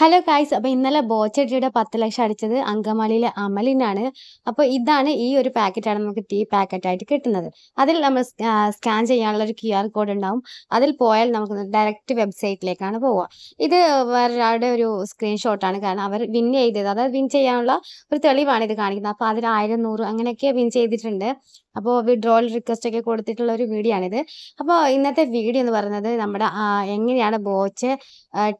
hello കായ്സ് അപ്പോൾ ഇന്നലെ ബോച്ചടിയുടെ പത്ത് ലക്ഷം അടിച്ചത് അങ്കമാലിയിലെ അമലിനാണ് അപ്പോൾ ഇതാണ് ഈ ഒരു പാക്കറ്റാണ് നമുക്ക് ടീ പാക്കറ്റായിട്ട് കിട്ടുന്നത് അതിൽ നമ്മൾ സ്കാൻ ചെയ്യാനുള്ള ഒരു ക്യു ആർ കോഡ് ഉണ്ടാവും അതിൽ പോയാൽ നമുക്ക് ഡയറക്റ്റ് വെബ്സൈറ്റിലേക്കാണ് പോവുക ഇത് വേറൊരാളുടെ ഒരു സ്ക്രീൻഷോട്ടാണ് കാരണം അവർ വിൻ ചെയ്തത് അതായത് വിൻ ചെയ്യാനുള്ള ഒരു തെളിവാണ് ഇത് കാണിക്കുന്നത് അപ്പോൾ അതിൽ ആയിരം നൂറ് അങ്ങനെയൊക്കെ വിൻ ചെയ്തിട്ടുണ്ട് അപ്പോൾ വിഡ്രോൾ റിക്വസ്റ്റ് ഒക്കെ കൊടുത്തിട്ടുള്ള ഒരു വീഡിയോ ആണിത് അപ്പോൾ ഇന്നത്തെ വീഡിയോ എന്ന് പറയുന്നത് നമ്മുടെ എങ്ങനെയാണ് ബോച്ച്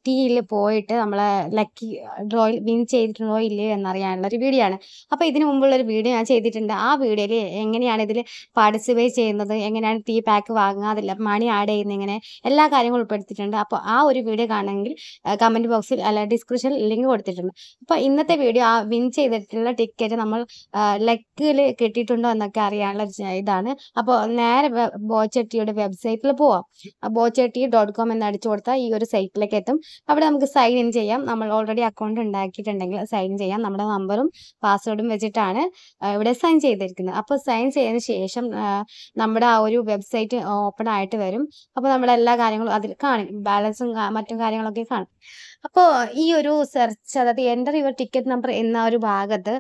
ടീയിൽ പോയിട്ട് നമ്മൾ ലക്കി ഡ്രോയിൽ വിൻ ചെയ്തിട്ടുണ്ടോ ഇല്ലയോ എന്നറിയാനുള്ള ഒരു വീഡിയോ ആണ് അപ്പോൾ ഇതിന് മുമ്പുള്ള ഒരു വീഡിയോ ഞാൻ ചെയ്തിട്ടുണ്ട് ആ വീഡിയോയിൽ എങ്ങനെയാണ് ഇതിൽ പാർട്ടിസിപ്പേറ്റ് ചെയ്യുന്നത് എങ്ങനെയാണ് തീ പാക്ക് വാങ്ങുക അതില്ല മണി ആഡ് ചെയ്യുന്നത് ഇങ്ങനെ എല്ലാ കാര്യങ്ങളും ഉൾപ്പെടുത്തിയിട്ടുണ്ട് അപ്പോൾ ആ ഒരു വീഡിയോ കാണണമെങ്കിൽ കമൻറ്റ് ബോക്സിൽ അല്ല ഡിസ്ക്രിപ്ഷനിൽ ലിങ്ക് കൊടുത്തിട്ടുണ്ട് അപ്പോൾ ഇന്നത്തെ വീഡിയോ ആ വിൻ ചെയ്തിട്ടുള്ള ടിക്കറ്റ് നമ്മൾ ലക്കിൽ കിട്ടിയിട്ടുണ്ടോ എന്നൊക്കെ അറിയാനുള്ള ഇതാണ് അപ്പോൾ നേരെ ബോച്ചട്ടിയുടെ വെബ്സൈറ്റിൽ പോവാം ബോച്ചട്ടി ഡോട്ട് കോം എന്ന് അടിച്ചു കൊടുത്താൽ ഈ ഒരു സൈറ്റിലേക്ക് എത്തും അവിടെ നമുക്ക് സൈൻ ഇൻ ചെയ്യാം ചെയ്യാം നമ്മൾ ഓൾറെഡി അക്കൗണ്ട് ഉണ്ടാക്കിയിട്ടുണ്ടെങ്കിൽ സൈൻ ചെയ്യാം നമ്മുടെ നമ്പറും പാസ്വേഡും വെച്ചിട്ടാണ് ഇവിടെ സൈൻ ചെയ്തിരിക്കുന്നത് അപ്പോൾ സൈൻ ചെയ്തതിന് ശേഷം നമ്മുടെ ആ ഒരു വെബ്സൈറ്റ് ഓപ്പൺ ആയിട്ട് വരും അപ്പോൾ നമ്മുടെ എല്ലാ കാര്യങ്ങളും അതിൽ കാണും ബാലൻസും മറ്റും കാര്യങ്ങളൊക്കെ കാണും അപ്പോൾ ഈ ഒരു സെർച്ച് അതായത് എൻ്റർ യുവർ ടിക്കറ്റ് നമ്പർ എന്ന ഒരു ഭാഗത്ത്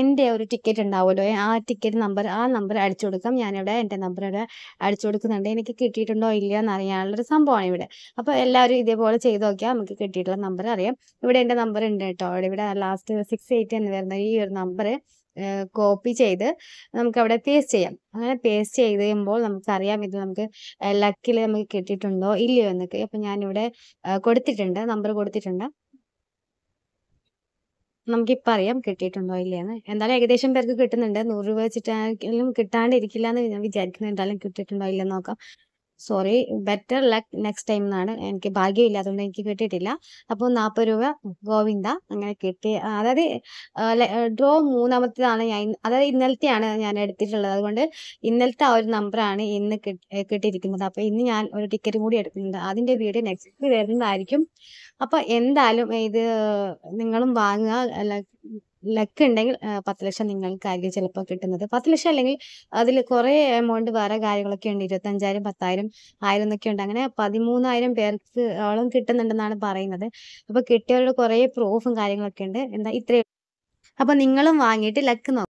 എൻ്റെ ഒരു ടിക്കറ്റ് ഉണ്ടാവുമല്ലോ ആ ടിക്കറ്റ് നമ്പർ ആ നമ്പർ അടിച്ചു കൊടുക്കാം ഞാനിവിടെ എൻ്റെ നമ്പർ ഇവിടെ അടിച്ചു കൊടുക്കുന്നുണ്ട് എനിക്ക് കിട്ടിയിട്ടുണ്ടോ ഇല്ലയോ എന്ന് അറിയാനുള്ളൊരു സംഭവമാണ് ഇവിടെ അപ്പോൾ എല്ലാവരും ഇതേപോലെ ചെയ്ത് നോക്കിയാൽ നമുക്ക് കിട്ടിയിട്ടുള്ള നമ്പർ അറിയാം ഇവിടെ എൻ്റെ നമ്പർ ഉണ്ട് കേട്ടോ ഇവിടെ ലാസ്റ്റ് സിക്സ് എയ്റ്റ് എന്ന് വരുന്ന ഈ ഒരു നമ്പർ കോപ്പി ചെയ്ത് നമുക്ക് അവിടെ പേസ്റ്റ് ചെയ്യാം അങ്ങനെ പേസ്റ്റ് ചെയ്ത് കഴിയുമ്പോൾ നമുക്കറിയാം ഇത് നമുക്ക് ലക്കിൽ നമുക്ക് കിട്ടിയിട്ടുണ്ടോ ഇല്ലയോ എന്നൊക്കെ അപ്പം ഞാനിവിടെ കൊടുത്തിട്ടുണ്ട് നമ്പർ കൊടുത്തിട്ടുണ്ട് നമുക്കിപ്പോൾ അറിയാം കിട്ടിയിട്ടുണ്ടോ ഇല്ലയെന്ന് എന്തായാലും ഏകദേശം പേർക്ക് കിട്ടുന്നുണ്ട് നൂറ് രൂപ വെച്ചിട്ടാണെങ്കിലും കിട്ടാണ്ടിരിക്കില്ല എന്ന് ഞാൻ വിചാരിക്കുന്നു എന്തായാലും കിട്ടിയിട്ടുണ്ടോ ഇല്ലെന്ന് നോക്കാം sorry better luck next time എന്നാണ് എനിക്ക് ഭാഗ്യമില്ല അതുകൊണ്ട് എനിക്ക് കിട്ടിയിട്ടില്ല അപ്പോൾ നാൽപ്പത് രൂപ ഗോവിന്ദ അങ്ങനെ കിട്ടി അതായത് ഡ്രോ മൂന്നാമത്തേതാണ് ഞാൻ അതായത് ഇന്നലത്തെയാണ് ഞാൻ എടുത്തിട്ടുള്ളത് അതുകൊണ്ട് ഇന്നലത്തെ ആ ഒരു നമ്പറാണ് ഇന്ന് കിട്ടിയിരിക്കുന്നത് അപ്പോൾ ഇന്ന് ഞാൻ ഒരു ടിക്കറ്റ് കൂടി എടുക്കുന്നുണ്ട് അതിന്റെ വീഡിയോ നെക്സ്റ്റ് വരുന്നതായിരിക്കും അപ്പോൾ എന്തായാലും ഇത് നിങ്ങളും വാങ്ങുക ലക്ക് ഉണ്ടെങ്കിൽ പത്ത് ലക്ഷം നിങ്ങൾക്കായിരിക്കും ചിലപ്പോൾ കിട്ടുന്നത് പത്ത് ലക്ഷം അല്ലെങ്കിൽ അതിൽ കുറേ എമൗണ്ട് വേറെ കാര്യങ്ങളൊക്കെ ഉണ്ട് ഇരുപത്തഞ്ചായിരം പത്തായിരം ആയിരം എന്നൊക്കെ ഉണ്ട് അങ്ങനെ പതിമൂന്നായിരം പേർക്ക് ഓളം കിട്ടുന്നുണ്ടെന്നാണ് പറയുന്നത് അപ്പോൾ കിട്ടിയവരുടെ കുറേ പ്രൂഫും കാര്യങ്ങളൊക്കെ ഉണ്ട് എന്താ ഇത്രയും അപ്പോൾ നിങ്ങളും വാങ്ങിയിട്ട് ലക്ക് നോക്കാം